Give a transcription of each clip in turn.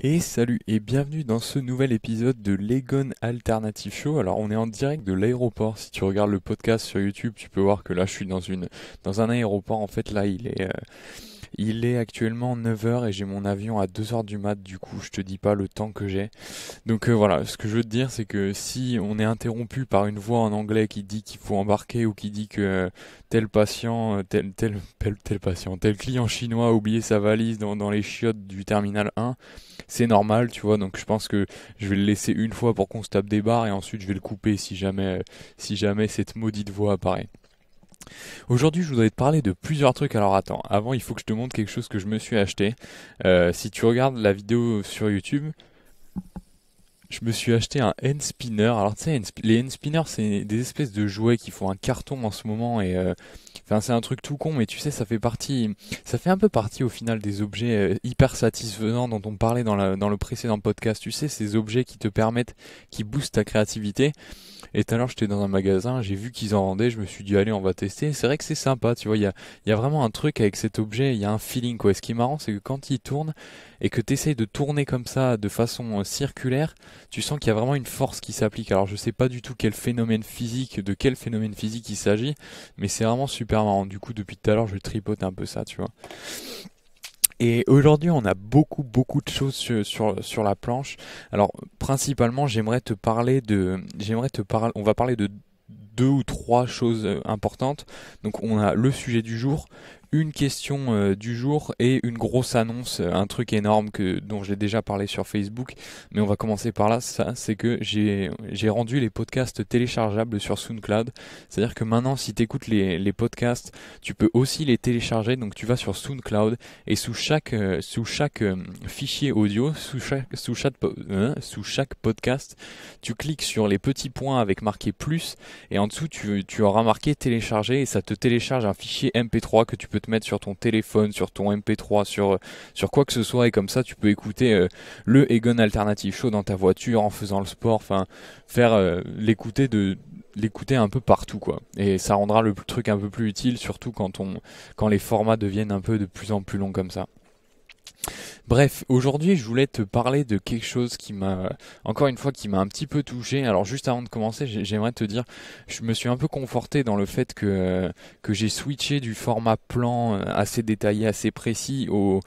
Et salut et bienvenue dans ce nouvel épisode de l'Egon Alternative Show. Alors on est en direct de l'aéroport. Si tu regardes le podcast sur YouTube, tu peux voir que là je suis dans une dans un aéroport. En fait là il est euh, il est actuellement 9h et j'ai mon avion à 2h du mat, du coup je te dis pas le temps que j'ai. Donc euh, voilà, ce que je veux te dire c'est que si on est interrompu par une voix en anglais qui dit qu'il faut embarquer ou qui dit que euh, tel patient, tel, tel, tel, tel, patient, tel client chinois a oublié sa valise dans, dans les chiottes du terminal 1, c'est normal, tu vois. Donc je pense que je vais le laisser une fois pour qu'on se tape des barres et ensuite je vais le couper si jamais, si jamais cette maudite voix apparaît. Aujourd'hui, je voudrais te parler de plusieurs trucs. Alors attends, avant, il faut que je te montre quelque chose que je me suis acheté. Euh, si tu regardes la vidéo sur YouTube, je me suis acheté un end spinner. Alors tu sais, les end spinners, c'est des espèces de jouets qui font un carton en ce moment et euh, enfin c'est un truc tout con, mais tu sais, ça fait partie, ça fait un peu partie au final des objets euh, hyper satisfaisants dont on parlait dans, le précédent podcast. Tu sais, ces objets qui te permettent, qui boostent ta créativité. Et tout à l'heure, j'étais dans un magasin, j'ai vu qu'ils en vendaient, je me suis dit, allez, on va tester. C'est vrai que c'est sympa, tu vois, il y a, vraiment un truc avec cet objet, il y a un feeling, quoi. Et ce qui est marrant, c'est que quand il tourne, et que tu essayes de tourner comme ça de façon euh, circulaire, tu sens qu'il y a vraiment une force qui s'applique. Alors je sais pas du tout quel phénomène physique, de quel phénomène physique il s'agit, mais c'est vraiment super marrant. Du coup, depuis tout à l'heure, je tripote un peu ça, tu vois. Et aujourd'hui, on a beaucoup, beaucoup de choses sur, sur, la planche. Alors, principalement, j'aimerais te parler de, j'aimerais te parler, on va parler de deux ou trois choses euh, importantes. Donc on a le sujet du jour, une question euh, du jour et une grosse annonce, euh, un truc énorme que, dont j'ai déjà parlé sur Facebook, mais on va commencer par là, ça c'est que j'ai, j'ai rendu les podcasts téléchargeables sur SoundCloud, c'est-à-dire que maintenant si tu écoutes les, les, podcasts, tu peux aussi les télécharger, donc tu vas sur SoundCloud et sous chaque, euh, sous chaque fichier audio, sous chaque, sous, chaque, hein, sous chaque podcast, tu cliques sur les petits points avec marqué plus et en dessous tu, tu auras marqué télécharger et ça te télécharge un fichier MP3 que tu peux te mettre sur ton téléphone, sur ton MP3, sur, sur quoi que ce soit, et comme ça tu peux écouter euh, le Egon Alternative Show dans ta voiture en faisant le sport, enfin faire euh, l'écouter de l'écouter un peu partout quoi. Et ça rendra le truc un peu plus utile, surtout quand on quand les formats deviennent un peu de plus en plus longs comme ça. Bref, aujourd'hui, je voulais te parler de quelque chose qui m'a, encore une fois, qui m'a un petit peu touché. Alors, juste avant de commencer, j'aimerais te dire, je me suis un peu conforté dans le fait que, j'ai switché du format plan euh, assez détaillé, assez précis au,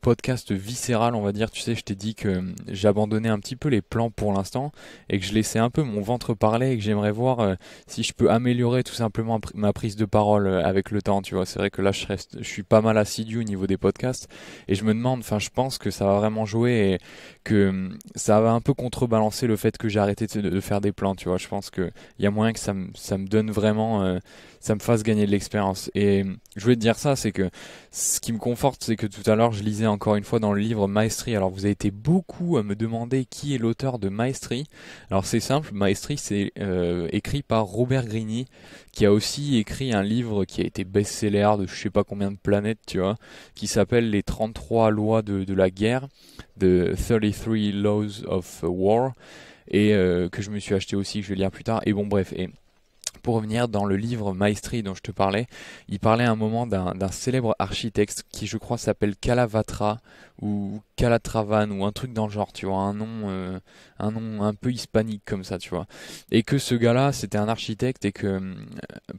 podcast viscéral, on va dire. Tu sais, je t'ai dit que euh, j'abandonnais un petit peu les plans pour l'instant et que je laissais un peu mon ventre parler et que j'aimerais voir euh, si je peux améliorer tout simplement ma prise de parole avec le temps, tu vois. C'est vrai que là, je reste, je suis pas mal assidu au niveau des podcasts et je me demande, enfin, je pense que ça va vraiment jouer et que hum, ça va un peu contrebalancer le fait que j'ai arrêté de, faire des plans, tu vois. Je pense qu'il y a moyen que ça, me, donne vraiment, euh, ça me fasse gagner de l'expérience. Et hum, je voulais te dire ça, c'est que ce qui me conforte, c'est que tout à l'heure, je lisais encore une fois dans le livre Maestri. Alors, vous avez été beaucoup à me demander qui est l'auteur de Maestri. Alors, c'est simple, Maestri, c'est euh, écrit par Robert Grigny, qui a aussi écrit un livre qui a été best-seller de je sais pas combien de planètes, tu vois, qui s'appelle les 33 lois de, la guerre, de 33 Laws of War, et euh, que je me suis acheté aussi, que je vais lire plus tard. Et bon, bref. Et pour revenir dans le livre Maestri dont je te parlais, il parlait à un moment d'un célèbre architecte qui, je crois, s'appelle Calavatra ou Calatravan ou un truc dans le genre, tu vois, un nom, euh, un nom un peu hispanique comme ça, tu vois. Et que ce gars-là, c'était un architecte et que euh,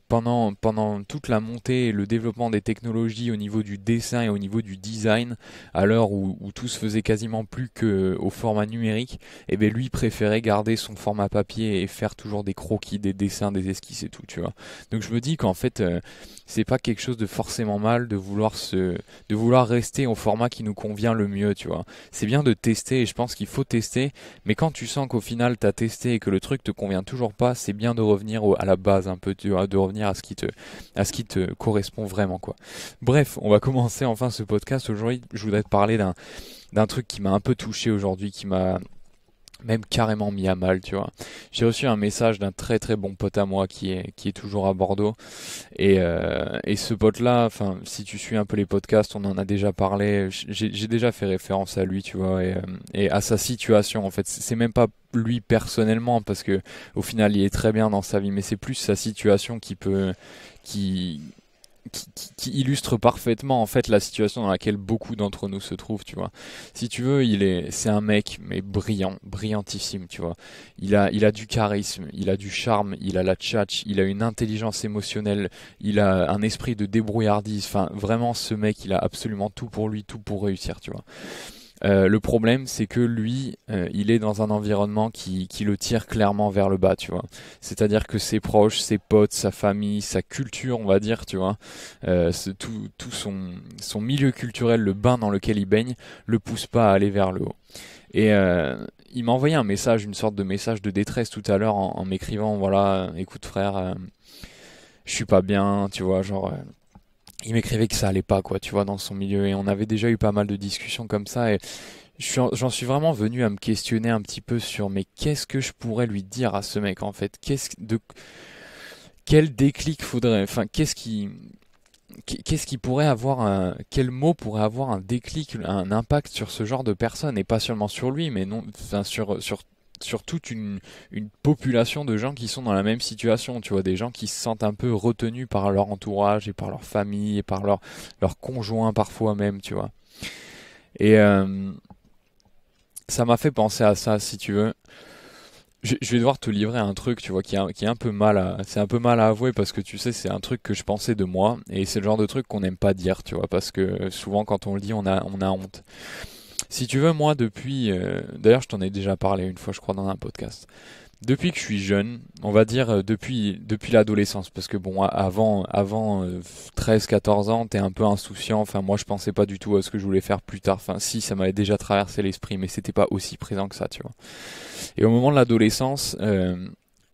pendant, pendant toute la montée et le développement des technologies au niveau du dessin et au niveau du design, à l'heure où, tout se faisait quasiment plus qu'au euh, format numérique, et eh ben lui préférait garder son format papier et faire toujours des croquis, des dessins, des esquisses et tout, tu vois. Donc je me dis qu'en fait, c'est pas quelque chose de forcément mal de vouloir se, de vouloir rester au format qui nous convient le mieux, tu vois. C'est bien de tester et je pense qu'il faut tester, mais quand tu sens qu'au final t'as testé et que le truc te convient toujours pas, c'est bien de revenir à la base un peu, tu vois, de revenir à ce qui te, à ce qui te correspond vraiment, quoi. Bref, on va commencer enfin ce podcast. Aujourd'hui, je voudrais te parler d'un, d'un truc qui m'a un peu touché aujourd'hui, qui m'a même carrément mis à mal, tu vois. J'ai reçu un message d'un très très bon pote à moi qui est, qui est toujours à Bordeaux. Et, euh, et ce pote-là, enfin, si tu suis un peu les podcasts, on en a déjà parlé. J'ai déjà fait référence à lui, tu vois, et, euh, et à sa situation, en fait. C'est même pas lui personnellement parce que au final il est très bien dans sa vie mais c'est plus sa situation qui peut qui qui, qui, illustre parfaitement en fait la situation dans laquelle beaucoup d'entre nous se trouvent, tu vois. Si tu veux, il est, c'est un mec mais brillant, brillantissime, tu vois. Il a, il a du charisme, il a du charme, il a la tchatch, il a une intelligence émotionnelle, il a un esprit de débrouillardise. Enfin, vraiment, ce mec, il a absolument tout pour lui, tout pour réussir, tu vois. Euh, le problème, c'est que lui, euh, il est dans un environnement qui, le tire clairement vers le bas, tu vois. C'est-à-dire que ses proches, ses potes, sa famille, sa culture, on va dire, tu vois, euh, tout, son, son, milieu culturel, le bain dans lequel il baigne, le pousse pas à aller vers le haut. Et il m'a envoyé un message, une sorte de message de détresse tout à l'heure en, en m'écrivant, voilà, écoute frère, je suis pas bien, tu vois, genre il m'écrivait que ça allait pas, quoi, tu vois, dans son milieu. Et on avait déjà eu pas mal de discussions comme ça. Et j'en suis vraiment venu à me questionner un petit peu sur, mais qu'est-ce que je pourrais lui dire à ce mec, en fait Qu'est-ce de quel déclic faudrait, enfin, qu'est-ce qui, qu'est-ce qui pourrait avoir un, quel mot pourrait avoir un déclic, un impact sur ce genre de personne et pas seulement sur lui, mais non, enfin, sur, sur sur toute une, population de gens qui sont dans la même situation, tu vois, des gens qui se sentent un peu retenus par leur entourage et par leur famille et par leur, leur conjoint parfois même, tu vois. Et euh, ça m'a fait penser à ça, si tu veux. Je, vais devoir te livrer un truc, tu vois, qui, qui est un peu mal c'est un peu mal à avouer parce que tu sais, c'est un truc que je pensais de moi et c'est le genre de truc qu'on n'aime pas dire, tu vois, parce que souvent quand on le dit, on a, on a honte. Si tu veux, moi, depuis. Euh, d'ailleurs, je t'en ai déjà parlé une fois, je crois, dans un podcast. Depuis que je suis jeune, on va dire euh, depuis, depuis l'adolescence, parce que bon, avant, avant 13-14 euh, ans, t'es un peu insouciant. Enfin, moi, je pensais pas du tout à ce que je voulais faire plus tard. Enfin, si, ça m'avait déjà traversé l'esprit, mais c'était pas aussi présent que ça, tu vois. Et au moment de l'adolescence,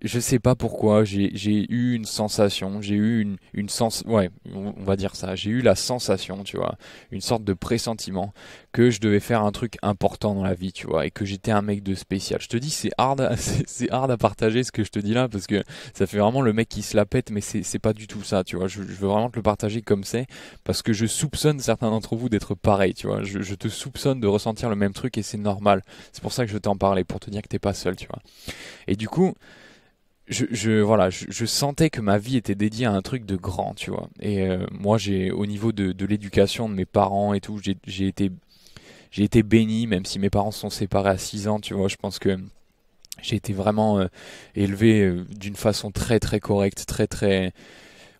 je sais pas pourquoi, j'ai eu une sensation, j'ai eu une, une sens, ouais, on, va dire ça, j'ai eu la sensation, tu vois, une sorte de pressentiment que je devais faire un truc important dans la vie, tu vois, et que j'étais un mec de spécial. Je te dis, c'est hard, c'est hard à partager ce que je te dis là parce que ça fait vraiment le mec qui se la pète, mais c'est pas du tout ça, tu vois. Je, je veux vraiment te le partager comme c'est parce que je soupçonne certains d'entre vous d'être pareil, tu vois. Je, je te soupçonne de ressentir le même truc et c'est normal. C'est pour ça que je t'en parlais pour te dire que t'es pas seul, tu vois. Et du coup je, voilà, je, sentais que ma vie était dédiée à un truc de grand, tu vois. Et euh, moi, j'ai au niveau de, de l'éducation de mes parents et tout, j'ai été j'ai été béni, même si mes parents sont séparés à 6 ans, tu vois. Je pense que j'ai été vraiment euh, élevé euh, d'une façon très très correcte, très très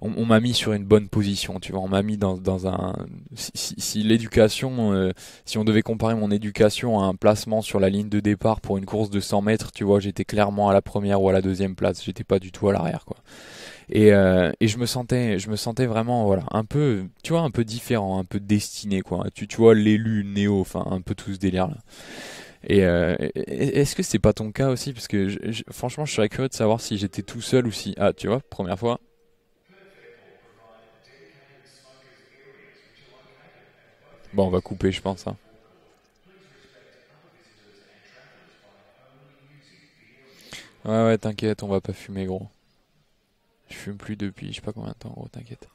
on, m'a mis sur une bonne position, tu vois, on m'a mis dans, un... Si, l'éducation, euh, si on devait comparer mon éducation à un placement sur la ligne de départ pour une course de 100 mètres, tu vois, j'étais clairement à la première ou à la deuxième place, j'étais pas du tout à l'arrière, quoi. Euh, et, je me sentais je me sentais vraiment voilà un peu tu vois un peu différent un peu destiné quoi tu, tu vois l'élu néo enfin un peu tout ce délire là euh, et est-ce que c'est pas ton cas aussi parce que franchement je serais curieux de savoir si j'étais tout seul ou si ah tu vois première fois Bon, on va couper, je pense. Hein. Ouais, ouais, t'inquiète, on va pas fumer, gros. Je fume plus depuis je sais pas combien de temps, gros, t'inquiète.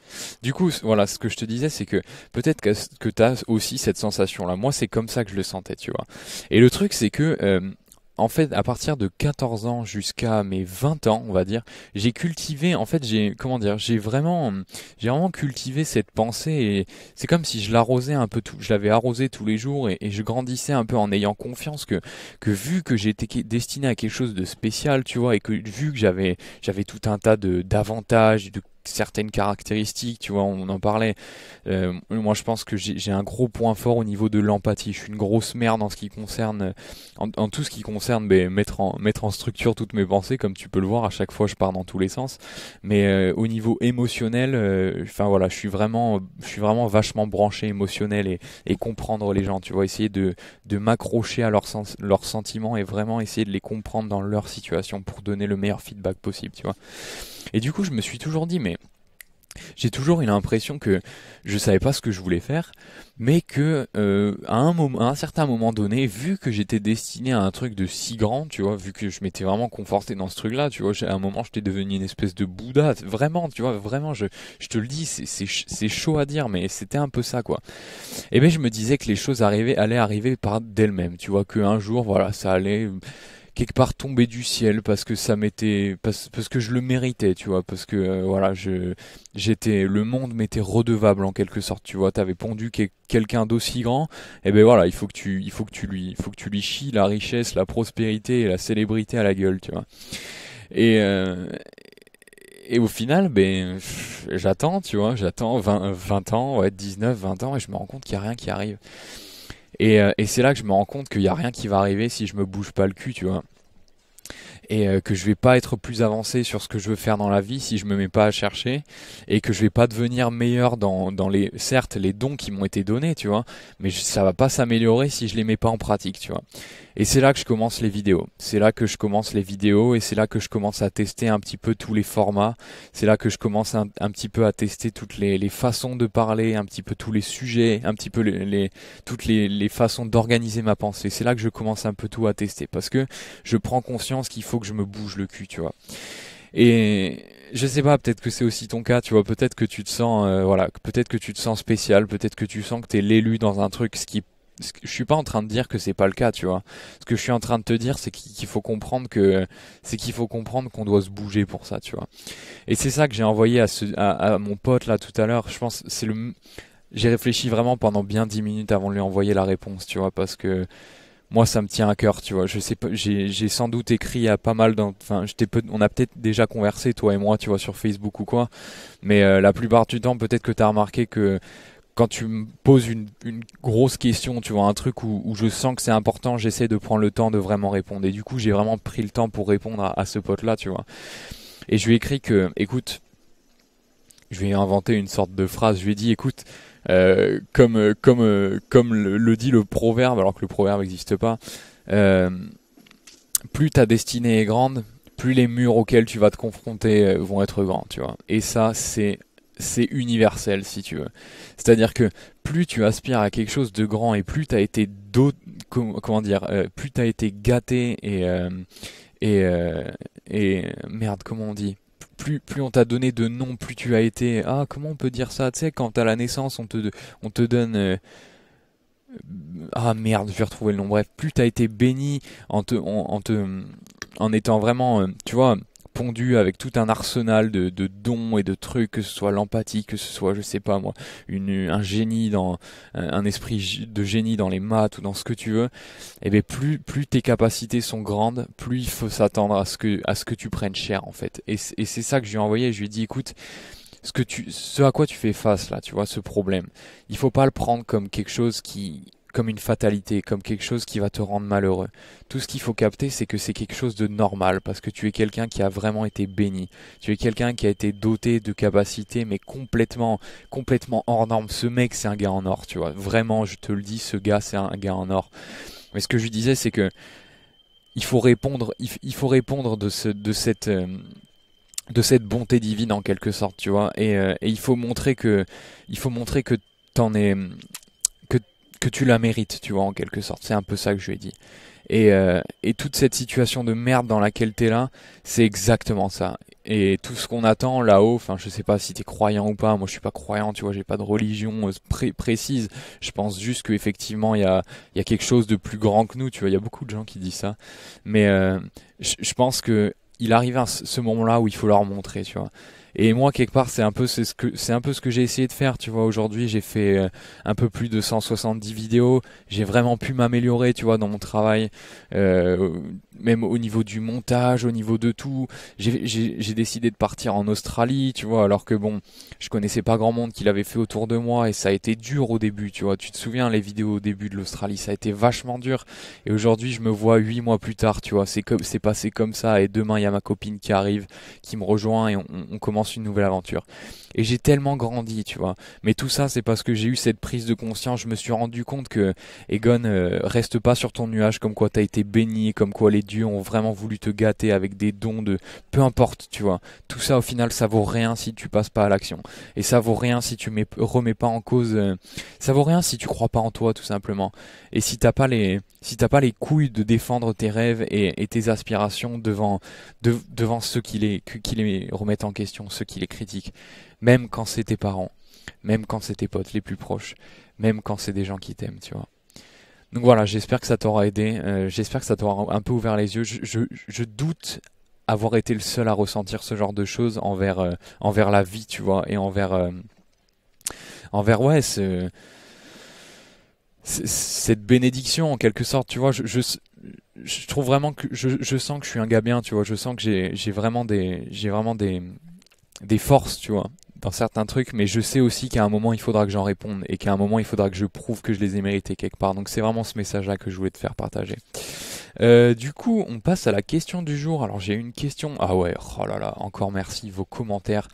Du coup, voilà, ce que je te disais, c'est que peut-être que, t'as aussi cette sensation-là. Moi, c'est comme ça que je le sentais, tu vois. Et le truc, c'est que... Euh, en fait, à partir de 14 ans jusqu'à mes 20 ans, on va dire, j'ai cultivé, en fait, j'ai, comment dire, j'ai vraiment, j'ai vraiment cultivé cette pensée et c'est comme si je l'arrosais un peu tout, je l'avais arrosé tous les jours et, je grandissais un peu en ayant confiance que, que vu que j'étais destiné à quelque chose de spécial, tu vois, et que vu que j'avais, j'avais tout un tas de, d'avantages, de certaines caractéristiques, tu vois, on en parlait. Euh, moi, je pense que j'ai un gros point fort au niveau de l'empathie. Je suis une grosse merde en ce qui concerne, en, tout ce qui concerne, ben, mettre en structure toutes mes pensées, comme tu peux le voir. À chaque fois, je pars dans tous les sens. Mais euh, au niveau émotionnel, euh, enfin voilà, je suis vraiment, je suis vraiment vachement branché émotionnel et, comprendre les gens. Tu vois, essayer de m'accrocher à leurs sentiments et vraiment essayer de les comprendre dans leur situation pour donner le meilleur feedback possible. Tu vois. Et du coup, je me suis toujours dit, mais j'ai toujours eu l'impression que je savais pas ce que je voulais faire, mais que euh, à un moment, un certain moment donné, vu que j'étais destiné à un truc de si grand, tu vois, vu que je m'étais vraiment conforté dans ce truc-là, tu vois, à un moment, j'étais devenu une espèce de Bouddha, vraiment, tu vois, vraiment, je, je te le dis, c'est chaud à dire, mais c'était un peu ça, quoi. Et eh ben, je me disais que les choses arrivaient, allaient arriver par d'elles-mêmes, tu vois, que un jour, voilà, ça allait quelque part tombé du ciel parce que ça m'était parce, que je le méritais tu vois parce que euh, voilà je j'étais le monde m'était redevable en quelque sorte tu vois t'avais pondu quelqu'un d'aussi grand et eh ben voilà il faut que tu il faut que tu lui il faut que tu lui chies la richesse la prospérité et la célébrité à la gueule tu vois et euh, et au final, ben, j'attends, tu vois, j'attends 20, 20 ans, ouais, 19, 20 ans, et je me rends compte qu'il n'y a rien qui arrive. Euh, et, c'est là que je me rends compte qu'il n'y a rien qui va arriver si je me bouge pas le cul, tu vois. Et euh, que je vais pas être plus avancé sur ce que je veux faire dans la vie si je me mets pas à chercher et que je vais pas devenir meilleur dans, dans les certes les dons qui m'ont été donnés tu vois mais ça va pas s'améliorer si je les mets pas en pratique tu vois et c'est là que je commence les vidéos. C'est là que je commence les vidéos et c'est là que je commence à tester un petit peu tous les formats. C'est là que je commence un, petit peu à tester toutes les, façons de parler, un petit peu tous les sujets, un petit peu les, les toutes les, les façons d'organiser ma pensée. C'est là que je commence un peu tout à tester parce que je prends conscience qu'il faut que je me bouge le cul, tu vois. Et je sais pas, peut-être que c'est aussi ton cas, tu vois, peut-être que tu te sens, euh, voilà, peut-être que tu te sens spécial, peut-être que tu sens que t'es l'élu dans un truc, ce qui je suis pas en train de dire que c'est pas le cas, tu vois. Ce que je suis en train de te dire, c'est qu'il faut comprendre que c'est qu'il faut comprendre qu'on doit se bouger pour ça, tu vois. Et c'est ça que j'ai envoyé à, à, mon pote là tout à l'heure. Je pense c'est le j'ai réfléchi vraiment pendant bien 10 minutes avant de lui envoyer la réponse, tu vois, parce que moi ça me tient à cœur, tu vois. Je sais pas, j'ai sans doute écrit à pas mal, enfin, on a peut-être déjà conversé toi et moi, tu vois, sur Facebook ou quoi. Mais euh, la plupart du temps, peut-être que tu as remarqué que quand tu me poses une, grosse question, tu vois, un truc où, je sens que c'est important, j'essaie de prendre le temps de vraiment répondre. Et du coup, j'ai vraiment pris le temps pour répondre à, ce pote-là, tu vois. Et je lui ai écrit que, écoute, je lui ai inventé une sorte de phrase. Je lui ai dit, écoute, euh, comme, euh, comme, euh, comme le, dit le proverbe, alors que le proverbe n'existe pas, plus ta destinée est grande, plus les murs auxquels tu vas te confronter vont être grands, tu vois. Et ça, c'est c'est universel si tu veux. C'est-à-dire que plus tu aspires à quelque chose de grand et plus tu as été comment dire euh, plus tu été gâté et euh, euh, et, merde comment on dit plus, plus on t'a donné de nom plus tu as été. Ah, comment on peut dire ça Tu sais, quand à la naissance, on te, on te donne. Ah merde, je vais retrouver le nom. Bref, plus t'as été béni en te, en te, en étant vraiment, tu vois, pondu avec tout un arsenal de, dons et de trucs, que ce soit l'empathie, que ce soit, je sais pas moi, une, un génie dans, un, esprit de génie dans les maths ou dans ce que tu veux, et eh bien plus, plus tes capacités sont grandes, plus il faut s'attendre à ce que, à ce que tu prennes cher, en fait. Et, c'est ça que je lui ai envoyé, je lui ai dit, écoute, ce que tu, ce à quoi tu fais face là, tu vois, ce problème, il faut pas le prendre comme quelque chose qui, comme une fatalité, comme quelque chose qui va te rendre malheureux. Tout ce qu'il faut capter, c'est que c'est quelque chose de normal, parce que tu es quelqu'un qui a vraiment été béni. Tu es quelqu'un qui a été doté de capacités, mais complètement, complètement hors norme. Ce mec, c'est un gars en or, tu vois. Vraiment, je te le dis, ce gars, c'est un gars en or. Mais ce que je disais, c'est que il faut répondre, il faut répondre de, ce, de cette euh, de cette bonté divine en quelque sorte, tu vois. Et, euh, et il faut montrer que, il faut montrer que t'en es, que tu la mérites, tu vois, en quelque sorte. C'est un peu ça que je lui ai dit. Et, euh, et toute cette situation de merde dans laquelle t'es là, c'est exactement ça. Et tout ce qu'on attend là-haut, enfin, je sais pas si t'es croyant ou pas. Moi, je suis pas croyant, tu vois, j'ai pas de religion euh, précise. Je pense juste qu'effectivement, il y a, y a quelque chose de plus grand que nous, tu vois. Il y a beaucoup de gens qui disent ça. Mais euh, je pense que il arrive à ce moment-là où il faut leur montrer, tu vois. Et moi, quelque part, c'est un peu c'est ce que c'est un peu ce que j'ai essayé de faire. Tu vois, aujourd'hui, j'ai fait euh, un peu plus de 170 vidéos. J'ai vraiment pu m'améliorer, tu vois, dans mon travail, euh, même au niveau du montage, au niveau de tout. J'ai décidé de partir en Australie, tu vois, alors que bon, je connaissais pas grand monde qui l'avait fait autour de moi et ça a été dur au début, tu vois. Tu te souviens les vidéos au début de l'Australie, ça a été vachement dur. Et aujourd'hui, je me vois huit mois plus tard, tu vois. C'est comme c'est passé comme ça. Et demain, il y a ma copine qui arrive, qui me rejoint et on commence une nouvelle aventure. Et j'ai tellement grandi, tu vois. Mais tout ça, c'est parce que j'ai eu cette prise de conscience. Je me suis rendu compte que Egon, euh, reste pas sur ton nuage, comme quoi t'as été béni, comme quoi les dieux ont vraiment voulu te gâter avec des dons de, peu importe, tu vois. Tout ça, au final, ça vaut rien si tu passes pas à l'action. Et ça vaut rien si tu remets pas en cause, euh, ça vaut rien si tu crois pas en toi, tout simplement. Et si t'as pas les, si t'as pas les couilles de défendre tes rêves et, tes aspirations devant, devant ceux qui les, qui les remettent en question, ceux qui les critiquent, même quand c'est tes parents, même quand c'est tes potes les plus proches, même quand c'est des gens qui t'aiment, tu vois. Donc voilà, j'espère que ça t'aura aidé, euh, j'espère que ça t'aura un peu ouvert les yeux. Je, doute avoir été le seul à ressentir ce genre de choses envers, euh, envers la vie, tu vois, et envers... Euh, envers, ouais, cette bénédiction en quelque sorte, tu vois, je, je, trouve vraiment que je, je, sens que je suis un gars bien, tu vois, je sens que j'ai vraiment des... J'ai vraiment des des forces, tu vois, dans certains trucs, mais je sais aussi qu'à un moment il faudra que j'en réponde et qu'à un moment il faudra que je prouve que je les ai mérités quelque part. Donc c'est vraiment ce message-là que je voulais te faire partager. Euh, du coup, on passe à la question du jour. Alors j'ai une question. Ah ouais, oh là là, encore merci vos commentaires,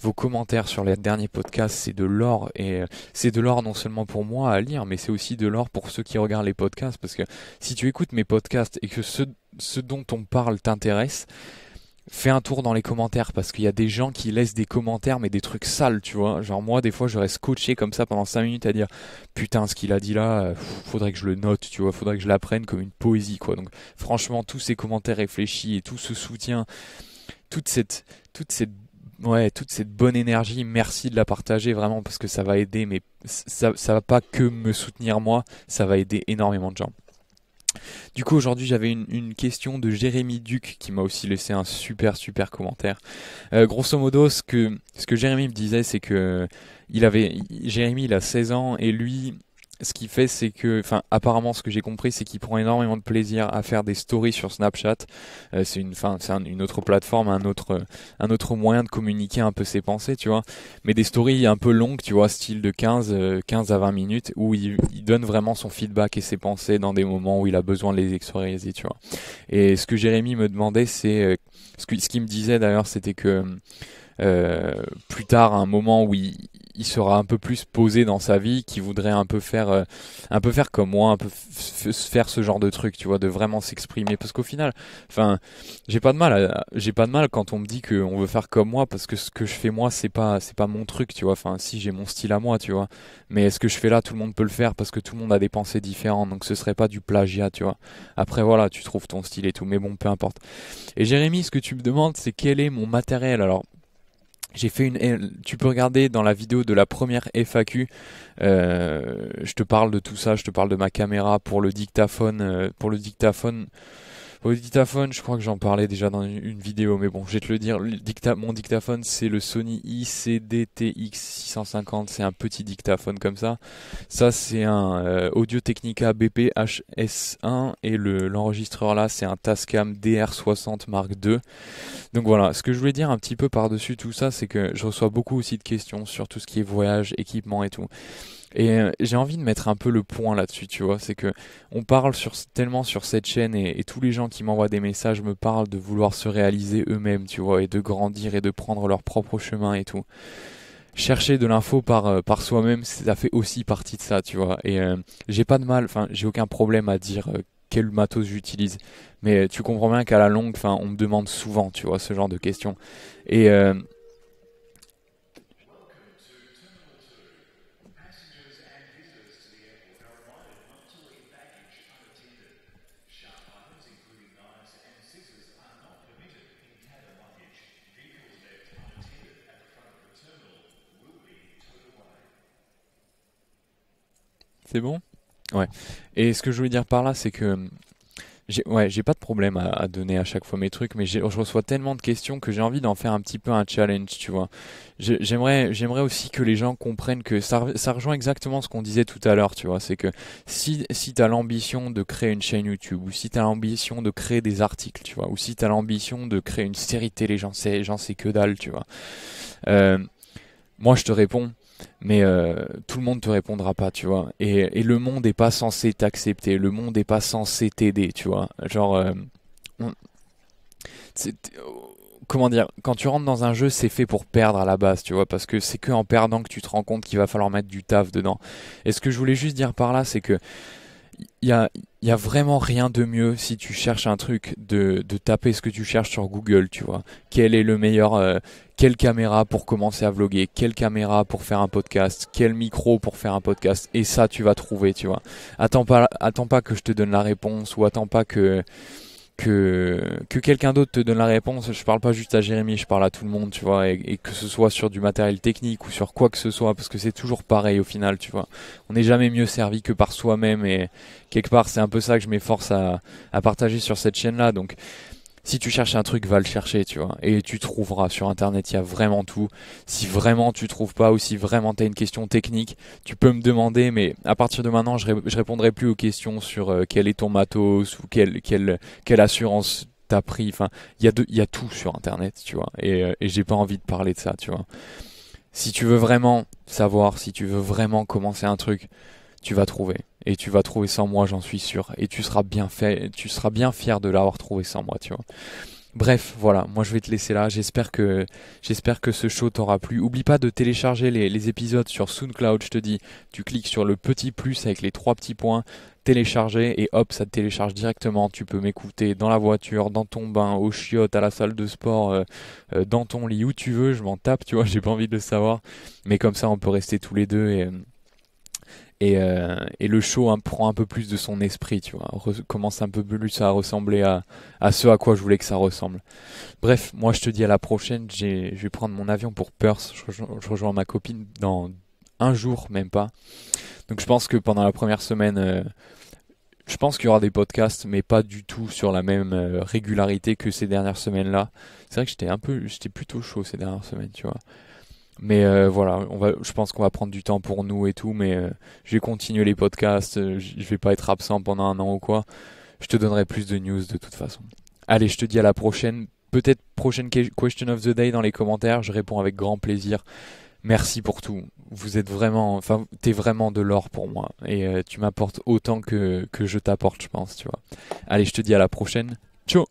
vos commentaires sur les derniers podcasts, c'est de l'or et euh, c'est de l'or non seulement pour moi à lire, mais c'est aussi de l'or pour ceux qui regardent les podcasts parce que si tu écoutes mes podcasts et que ce, ce dont on parle t'intéresse, fais un tour dans les commentaires parce qu'il y a des gens qui laissent des commentaires mais des trucs sales, tu vois. Genre moi des fois je reste coaché comme ça pendant 5 minutes à dire putain ce qu'il a dit là, faudrait que je le note, tu vois, faudrait que je l'apprenne comme une poésie quoi. Donc franchement tous ces commentaires réfléchis et tout ce soutien, toute cette toute cette ouais, toute cette bonne énergie, merci de la partager vraiment parce que ça va aider mais ça ça va pas que me soutenir moi, ça va aider énormément de gens. Du coup, aujourd'hui, j'avais une, question de Jérémy Duc qui m'a aussi laissé un super super commentaire. Euh, grosso modo, ce que ce que Jérémy me disait, c'est que euh, il avait Jérémy, il a 16 ans et lui, ce qu'il fait, c'est que, enfin, apparemment, ce que j'ai compris, c'est qu'il prend énormément de plaisir à faire des stories sur Snapchat. Euh, c'est une, fin, c'est une autre plateforme, un autre, euh, un autre moyen de communiquer un peu ses pensées, tu vois. Mais des stories un peu longues, tu vois, style de 15, 15 euh, à 20 minutes, où il, donne vraiment son feedback et ses pensées dans des moments où il a besoin de les exprimer, tu vois. Et ce que Jérémy me demandait, c'est, ce, que, ce qu'il me disait d'ailleurs, c'était que euh, plus tard à un moment où il, sera un peu plus posé dans sa vie, qui voudrait un peu faire, euh, un peu faire comme moi, un peu faire ce genre de truc, tu vois, de vraiment s'exprimer. Parce qu'au final, enfin, j'ai pas de mal, j'ai pas de mal quand on me dit qu'on veut faire comme moi, parce que ce que je fais moi, c'est pas, c'est pas mon truc, tu vois. Enfin, si j'ai mon style à moi, tu vois, mais ce que je fais là, tout le monde peut le faire parce que tout le monde a des pensées différentes, donc ce serait pas du plagiat, tu vois. Après, voilà, tu trouves ton style et tout, mais bon, peu importe. Et Jérémy, ce que tu me demandes, c'est quel est mon matériel. Alors, j'ai fait une. Tu peux regarder dans la vidéo de la première FAQ. Euh, je te parle de tout ça. Je te parle de ma caméra pour le dictaphone. Euh, pour le dictaphone, au dictaphone, je crois que j'en parlais déjà dans une, vidéo, mais bon, je vais te le dire. mon dictaphone, c'est le Sony ICDTX 650. C'est un petit dictaphone comme ça. Ça, c'est un euh, Audio Technica BP HS1 et l'enregistreur là, c'est un Tascam DR60 Mark II. Donc voilà, ce que je voulais dire un petit peu par-dessus tout ça, c'est que je reçois beaucoup aussi de questions sur tout ce qui est voyage, équipement et tout. Et euh, j'ai envie de mettre un peu le point là-dessus, tu vois. C'est que on parle sur, tellement sur cette chaîne et, tous les gens qui m'envoient des messages me parlent de vouloir se réaliser eux-mêmes, tu vois, et de grandir et de prendre leur propre chemin et tout. Chercher de l'info par, euh, par soi-même, ça fait aussi partie de ça, tu vois. Et euh, j'ai pas de mal, enfin, j'ai aucun problème à dire. quel matos j'utilise. Mais tu comprends bien qu'à la longue, enfin, on me demande souvent, tu vois, ce genre de questions. Et C'est bon Ouais. Et ce que je voulais dire par là, c'est que hum, j'ai ouais, j'ai pas de problème à, donner à chaque fois mes trucs, mais je reçois tellement de questions que j'ai envie d'en faire un petit peu un challenge, tu vois. J'aimerais aussi que les gens comprennent que ça, ça rejoint exactement ce qu'on disait tout à l'heure, tu vois. C'est que si t'as l'ambition de créer une chaîne YouTube ou si t'as l'ambition de créer des articles, tu vois, ou si t'as l'ambition de créer une série télé, j'en sais sais que dalle, tu vois. Euh, moi, je te réponds mais euh, tout le monde te répondra pas, tu vois. Et, et le monde n'est pas censé t'accepter, le monde n'est pas censé t'aider, tu vois. Genre, euh, oh, comment dire, quand tu rentres dans un jeu, c'est fait pour perdre à la base, tu vois, parce que c'est que en perdant que tu te rends compte qu'il va falloir mettre du taf dedans. Et ce que je voulais juste dire par là, c'est que il y a, y a, vraiment rien de mieux si tu cherches un truc de, de, taper ce que tu cherches sur Google, tu vois. Quel est le meilleur, euh, quelle caméra pour commencer à vlogger quelle caméra pour faire un podcast, quel micro pour faire un podcast, et ça tu vas trouver, tu vois. Attends pas, attends pas que je te donne la réponse ou attends pas que que, que quelqu'un d'autre te donne la réponse. Je parle pas juste à Jérémy, je parle à tout le monde, tu vois, et, que ce soit sur du matériel technique ou sur quoi que ce soit, parce que c'est toujours pareil au final, tu vois. On n'est jamais mieux servi que par soi-même, et quelque part, c'est un peu ça que je m'efforce à, à partager sur cette chaîne-là. Donc, si tu cherches un truc, va le chercher, tu vois. Et tu trouveras sur Internet, il y a vraiment tout. Si vraiment tu trouves pas ou si vraiment tu une question technique, tu peux me demander, mais à partir de maintenant, je, répondrai plus aux questions sur euh, quel est ton matos ou quelle, quelle, quelle assurance t'as pris. Enfin, il y, y, a tout sur Internet, tu vois. Et, euh, et j'ai pas envie de parler de ça, tu vois. Si tu veux vraiment savoir, si tu veux vraiment commencer un truc, tu vas trouver et tu vas trouver sans moi, j'en suis sûr. Et tu seras bien fait, tu seras bien fier de l'avoir trouvé sans moi, tu vois. Bref, voilà, moi je vais te laisser là. J'espère que j'espère que ce show t'aura plu. Oublie pas de télécharger les, épisodes sur SoundCloud, je te dis. Tu cliques sur le petit plus avec les trois petits points, télécharger et hop, ça te télécharge directement. Tu peux m'écouter dans la voiture, dans ton bain, au chiottes, à la salle de sport, euh, euh, dans ton lit, où tu veux. Je m'en tape, tu vois, j'ai pas envie de le savoir. Mais comme ça, on peut rester tous les deux et et, euh, et le show prend un peu plus de son esprit, tu vois. commence un peu plus à ressembler à, à ce à quoi je voulais que ça ressemble. Bref, moi je te dis à la prochaine. Je vais prendre mon avion pour Perth. Je, rejoins, ma copine dans un jour, même pas. Donc je pense que pendant la première semaine, euh, je pense qu'il y aura des podcasts, mais pas du tout sur la même euh, régularité que ces dernières semaines-là. C'est vrai que j'étais un peu, j'étais plutôt chaud ces dernières semaines, tu vois. Mais euh, voilà, on va, je pense qu'on va prendre du temps pour nous et tout, mais euh, je vais continuer les podcasts, euh, je vais pas être absent pendant un an ou quoi. Je te donnerai plus de news de toute façon. Allez, je te dis à la prochaine. Peut-être prochaine question of the day dans les commentaires, je réponds avec grand plaisir. Merci pour tout. Vous êtes vraiment, enfin, t'es vraiment de l'or pour moi. Et tu m'apportes autant que, que je t'apporte, je pense, tu vois. Allez, je te dis à la prochaine. Ciao